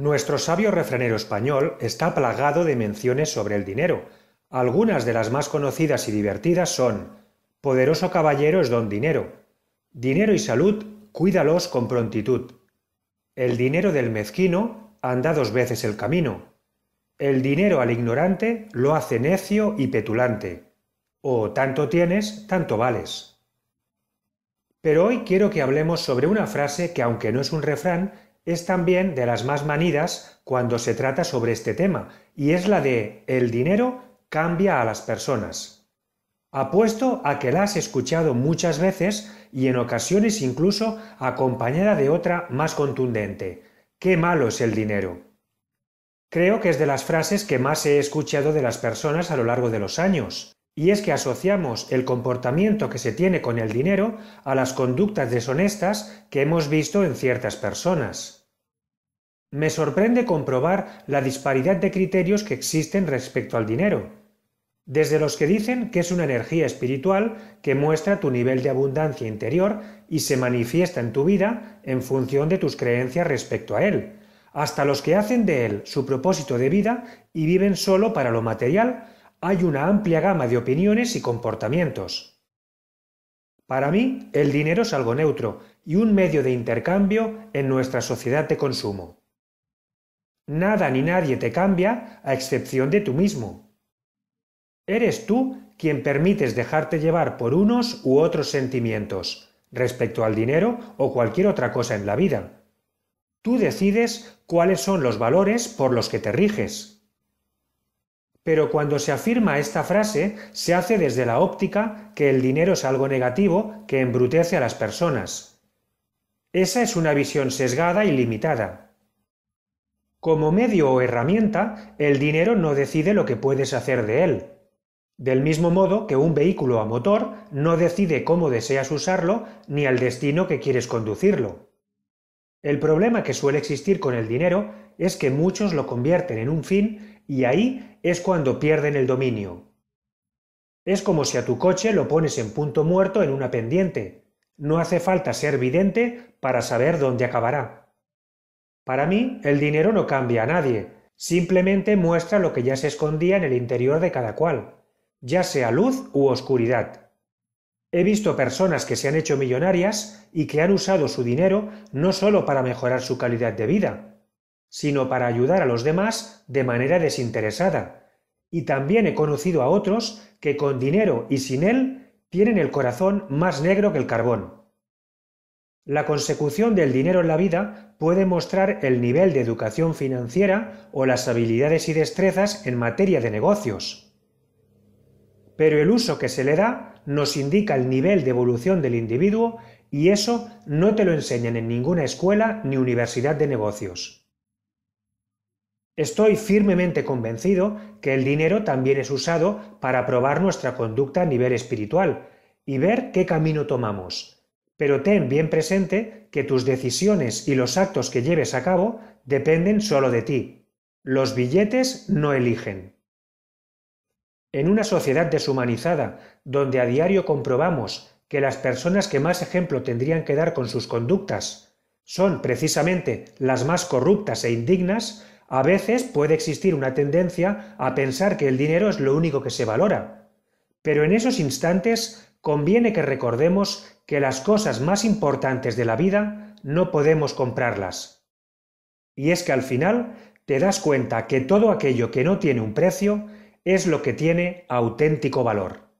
Nuestro sabio refranero español está plagado de menciones sobre el dinero. Algunas de las más conocidas y divertidas son Poderoso caballero es don dinero. Dinero y salud, cuídalos con prontitud. El dinero del mezquino anda dos veces el camino. El dinero al ignorante lo hace necio y petulante. O tanto tienes, tanto vales. Pero hoy quiero que hablemos sobre una frase que, aunque no es un refrán, es también de las más manidas cuando se trata sobre este tema, y es la de el dinero cambia a las personas. Apuesto a que la has escuchado muchas veces y en ocasiones incluso acompañada de otra más contundente. Qué malo es el dinero. Creo que es de las frases que más he escuchado de las personas a lo largo de los años, y es que asociamos el comportamiento que se tiene con el dinero a las conductas deshonestas que hemos visto en ciertas personas. Me sorprende comprobar la disparidad de criterios que existen respecto al dinero. Desde los que dicen que es una energía espiritual que muestra tu nivel de abundancia interior y se manifiesta en tu vida en función de tus creencias respecto a él, hasta los que hacen de él su propósito de vida y viven solo para lo material, hay una amplia gama de opiniones y comportamientos. Para mí, el dinero es algo neutro y un medio de intercambio en nuestra sociedad de consumo. Nada ni nadie te cambia a excepción de tú mismo. Eres tú quien permites dejarte llevar por unos u otros sentimientos, respecto al dinero o cualquier otra cosa en la vida. Tú decides cuáles son los valores por los que te riges. Pero cuando se afirma esta frase, se hace desde la óptica que el dinero es algo negativo que embrutece a las personas. Esa es una visión sesgada y limitada. Como medio o herramienta, el dinero no decide lo que puedes hacer de él. Del mismo modo que un vehículo a motor no decide cómo deseas usarlo ni al destino que quieres conducirlo. El problema que suele existir con el dinero es que muchos lo convierten en un fin y ahí es cuando pierden el dominio. Es como si a tu coche lo pones en punto muerto en una pendiente. No hace falta ser vidente para saber dónde acabará. Para mí, el dinero no cambia a nadie, simplemente muestra lo que ya se escondía en el interior de cada cual, ya sea luz u oscuridad. He visto personas que se han hecho millonarias y que han usado su dinero no solo para mejorar su calidad de vida, sino para ayudar a los demás de manera desinteresada. Y también he conocido a otros que con dinero y sin él tienen el corazón más negro que el carbón. La consecución del dinero en la vida puede mostrar el nivel de educación financiera o las habilidades y destrezas en materia de negocios. Pero el uso que se le da nos indica el nivel de evolución del individuo y eso no te lo enseñan en ninguna escuela ni universidad de negocios. Estoy firmemente convencido que el dinero también es usado para probar nuestra conducta a nivel espiritual y ver qué camino tomamos pero ten bien presente que tus decisiones y los actos que lleves a cabo dependen solo de ti. Los billetes no eligen. En una sociedad deshumanizada, donde a diario comprobamos que las personas que más ejemplo tendrían que dar con sus conductas son precisamente las más corruptas e indignas, a veces puede existir una tendencia a pensar que el dinero es lo único que se valora. Pero en esos instantes conviene que recordemos que las cosas más importantes de la vida no podemos comprarlas. Y es que al final te das cuenta que todo aquello que no tiene un precio es lo que tiene auténtico valor.